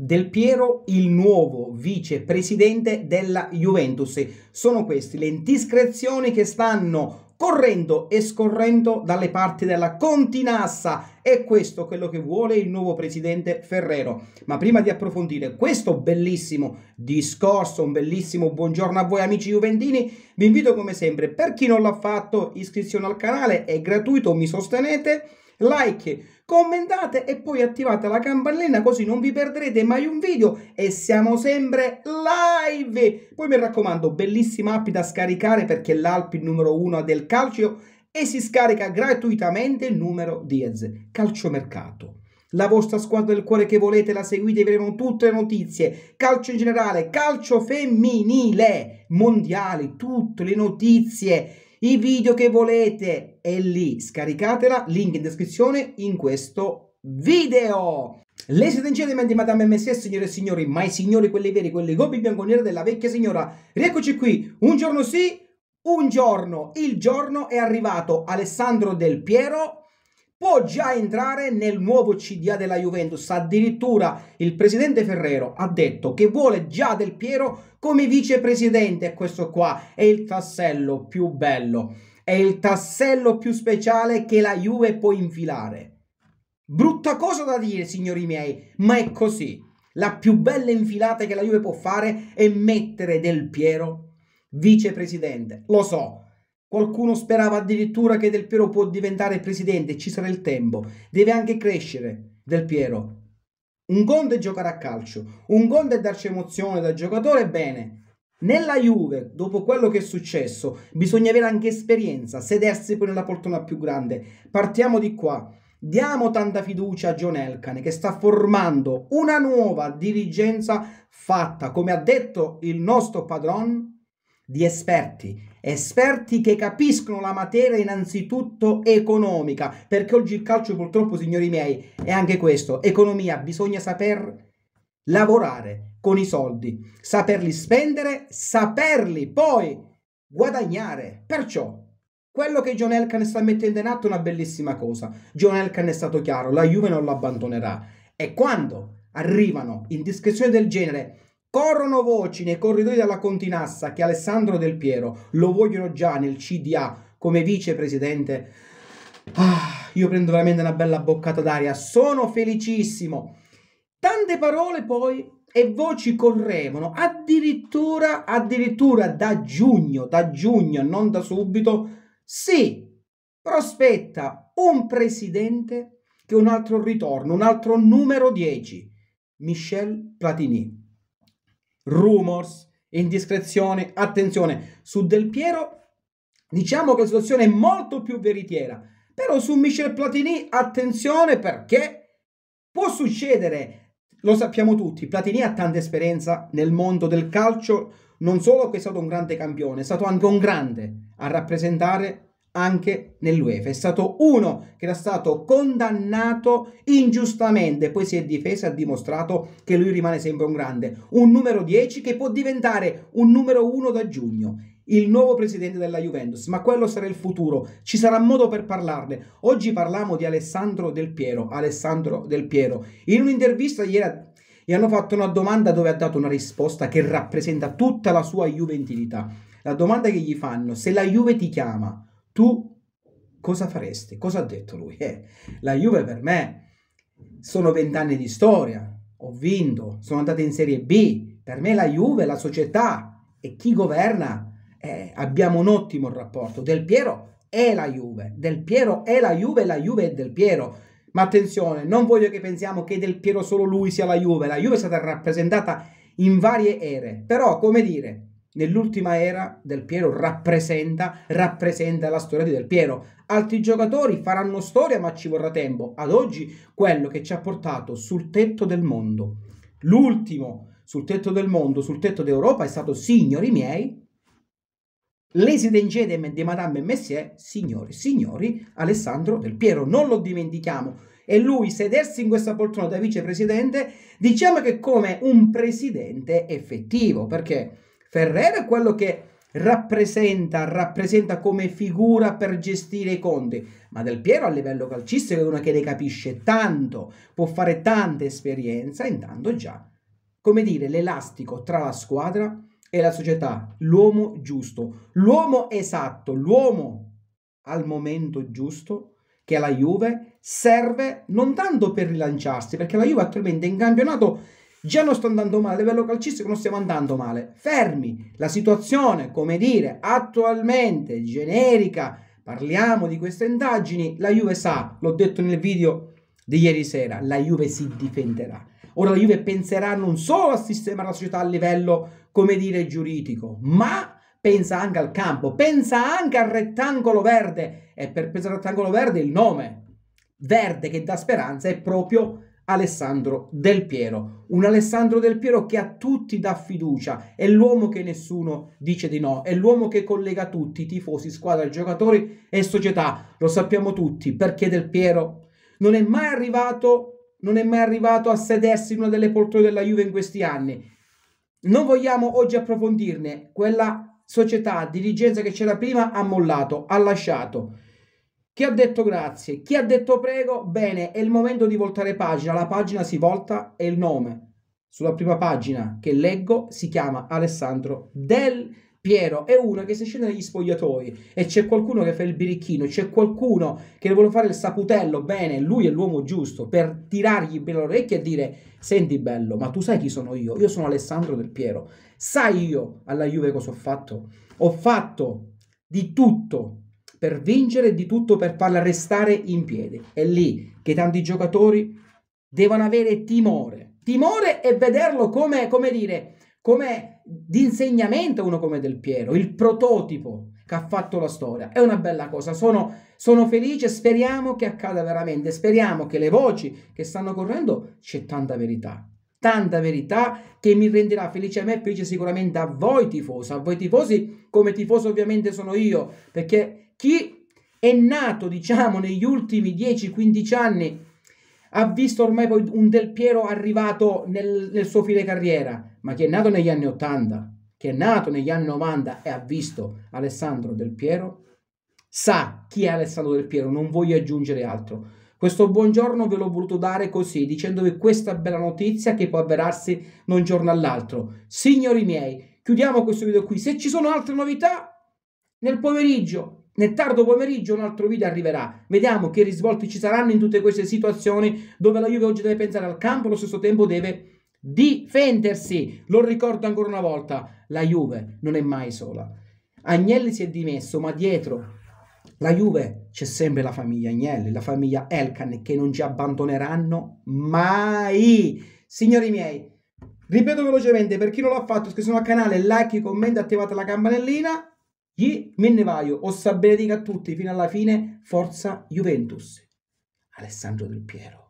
Del Piero, il nuovo vicepresidente della Juventus. Sono queste le indiscrezioni che stanno correndo e scorrendo dalle parti della Continassa. È questo quello che vuole il nuovo presidente Ferrero. Ma prima di approfondire questo bellissimo discorso, un bellissimo buongiorno a voi amici juventini, vi invito come sempre, per chi non l'ha fatto, iscrizione al canale, è gratuito, mi sostenete like, commentate e poi attivate la campanellina così non vi perderete mai un video e siamo sempre live! Poi mi raccomando, bellissima app da scaricare perché l'Alpi numero uno del calcio e si scarica gratuitamente il numero 10, calciomercato. La vostra squadra del cuore che volete la seguite, vedremo tutte le notizie, calcio in generale, calcio femminile, mondiali, tutte le notizie, i video che volete, è lì, scaricatela, link in descrizione in questo video. Lei siete in Madame MSS, signore e signori, ma i signori, quelli veri, quelli gobbi bianco della vecchia signora. Rieccoci qui, un giorno sì, un giorno, il giorno è arrivato Alessandro Del Piero, può già entrare nel nuovo CDA della Juventus. Addirittura il presidente Ferrero ha detto che vuole già Del Piero come vicepresidente. Questo qua è il tassello più bello è il tassello più speciale che la Juve può infilare. Brutta cosa da dire, signori miei, ma è così. La più bella infilata che la Juve può fare è mettere Del Piero vicepresidente. Lo so, qualcuno sperava addirittura che Del Piero può diventare presidente, ci sarà il tempo. Deve anche crescere Del Piero. Un conto è giocare a calcio, un conto è darci emozione da giocatore, bene, nella Juve, dopo quello che è successo, bisogna avere anche esperienza, sedersi poi nella poltrona più grande. Partiamo di qua. Diamo tanta fiducia a John Elkane che sta formando una nuova dirigenza fatta, come ha detto il nostro padron, di esperti, esperti che capiscono la materia innanzitutto economica, perché oggi il calcio purtroppo, signori miei, è anche questo, economia, bisogna saper lavorare con i soldi, saperli spendere, saperli poi guadagnare. Perciò quello che John Elkan sta mettendo in atto è una bellissima cosa. John Elkan è stato chiaro, la Juve non lo abbandonerà. E quando arrivano indiscrezioni del genere, corrono voci nei corridoi della Continassa che Alessandro Del Piero lo vogliono già nel CDA come vicepresidente. Ah, io prendo veramente una bella boccata d'aria, sono felicissimo Tante parole poi e voci correvano addirittura, addirittura da giugno, da giugno, non da subito, si prospetta un presidente che un altro ritorno, un altro numero 10, Michel Platini. Rumors, indiscrezioni, attenzione, su Del Piero diciamo che la situazione è molto più veritiera, però su Michel Platini attenzione perché può succedere lo sappiamo tutti, Platini ha tanta esperienza nel mondo del calcio, non solo che è stato un grande campione, è stato anche un grande a rappresentare anche nell'UEFA. È stato uno che era stato condannato ingiustamente, poi si è difeso e ha dimostrato che lui rimane sempre un grande, un numero 10 che può diventare un numero 1 da giugno il nuovo presidente della Juventus, ma quello sarà il futuro, ci sarà modo per parlarne. Oggi parliamo di Alessandro Del Piero, Alessandro Del Piero. In un'intervista ieri gli hanno fatto una domanda dove ha dato una risposta che rappresenta tutta la sua juventilità. La domanda che gli fanno, se la Juve ti chiama, tu cosa faresti? Cosa ha detto lui? Eh, la Juve per me sono vent'anni di storia, ho vinto, sono andata in Serie B, per me la Juve, la società e chi governa eh, abbiamo un ottimo rapporto. Del Piero è la Juve, Del Piero è la Juve, la Juve è Del Piero. Ma attenzione, non voglio che pensiamo che Del Piero solo lui sia la Juve, la Juve è stata rappresentata in varie ere, però come dire, nell'ultima era Del Piero rappresenta, rappresenta la storia di Del Piero. Altri giocatori faranno storia ma ci vorrà tempo. Ad oggi quello che ci ha portato sul tetto del mondo, l'ultimo sul tetto del mondo, sul tetto d'Europa è stato, signori miei, L'esidengedem di Madame Messier, signori, signori, Alessandro Del Piero, non lo dimentichiamo. E lui sedersi in questa poltrona da vicepresidente, diciamo che come un presidente effettivo, perché Ferrero è quello che rappresenta, rappresenta come figura per gestire i conti, ma Del Piero a livello calcistico è uno che ne capisce tanto, può fare tanta esperienza, intanto già, come dire, l'elastico tra la squadra è la società, l'uomo giusto, l'uomo esatto, l'uomo al momento giusto che alla Juve serve non tanto per rilanciarsi, perché la Juve attualmente in campionato già non sta andando male, a livello calcistico non stiamo andando male. Fermi, la situazione, come dire, attualmente generica, parliamo di queste indagini, la Juve sa, l'ho detto nel video di ieri sera, la Juve si difenderà. Ora la Juve penserà non solo a sistemare la società a livello, come dire, giuridico, ma pensa anche al campo, pensa anche al rettangolo verde. E per pensare al rettangolo verde il nome verde che dà speranza è proprio Alessandro Del Piero. Un Alessandro Del Piero che a tutti dà fiducia, è l'uomo che nessuno dice di no, è l'uomo che collega tutti, tifosi, squadra, giocatori e società. Lo sappiamo tutti perché Del Piero non è mai arrivato non è mai arrivato a sedersi in una delle poltrone della Juve in questi anni. Non vogliamo oggi approfondirne, quella società, dirigenza che c'era prima ha mollato, ha lasciato. Chi ha detto grazie? Chi ha detto prego? Bene, è il momento di voltare pagina, la pagina si volta e il nome sulla prima pagina che leggo si chiama Alessandro Del Piero è uno che se scende negli spogliatoi e c'è qualcuno che fa il birichino, c'è qualcuno che vuole fare il saputello, bene, lui è l'uomo giusto per tirargli bene l'orecchio e dire senti bello, ma tu sai chi sono io? Io sono Alessandro Del Piero. Sai io alla Juve cosa ho fatto? Ho fatto di tutto per vincere, di tutto per farla restare in piedi. È lì che tanti giocatori devono avere timore. Timore e vederlo come, come dire, come di insegnamento uno come Del Piero, il prototipo che ha fatto la storia. È una bella cosa, sono, sono felice, speriamo che accada veramente, speriamo che le voci che stanno correndo c'è tanta verità, tanta verità che mi renderà felice a me e felice sicuramente a voi tifosi, a voi tifosi come tifoso ovviamente sono io, perché chi è nato diciamo negli ultimi 10-15 anni ha visto ormai poi un Del Piero arrivato nel, nel suo fine carriera, ma che è nato negli anni 80, che è nato negli anni 90 e ha visto Alessandro Del Piero, sa chi è Alessandro Del Piero, non voglio aggiungere altro. Questo buongiorno ve l'ho voluto dare così, dicendovi questa bella notizia che può avverarsi da un giorno all'altro. Signori miei, chiudiamo questo video qui. Se ci sono altre novità, nel pomeriggio nel tardo pomeriggio un altro video arriverà. Vediamo che risvolti ci saranno in tutte queste situazioni dove la Juve oggi deve pensare al campo, e allo stesso tempo deve difendersi. Lo ricordo ancora una volta, la Juve non è mai sola. Agnelli si è dimesso, ma dietro la Juve c'è sempre la famiglia Agnelli, la famiglia Elkan che non ci abbandoneranno mai. Signori miei, ripeto velocemente per chi non l'ha fatto, iscrivetevi al canale, like, commenta, attivate la campanellina gli me ne vaio, o sapere a tutti fino alla fine, forza Juventus. Alessandro Del Piero.